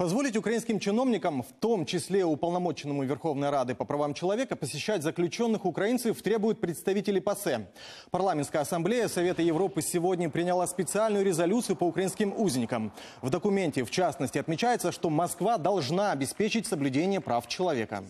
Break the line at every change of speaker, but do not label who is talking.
Позволить украинским чиновникам, в том числе уполномоченному Верховной Рады по правам человека, посещать заключенных украинцев требуют представители ПАСЕ. Парламентская ассамблея Совета Европы сегодня приняла специальную резолюцию по украинским узникам. В документе, в частности, отмечается, что Москва должна обеспечить соблюдение прав человека.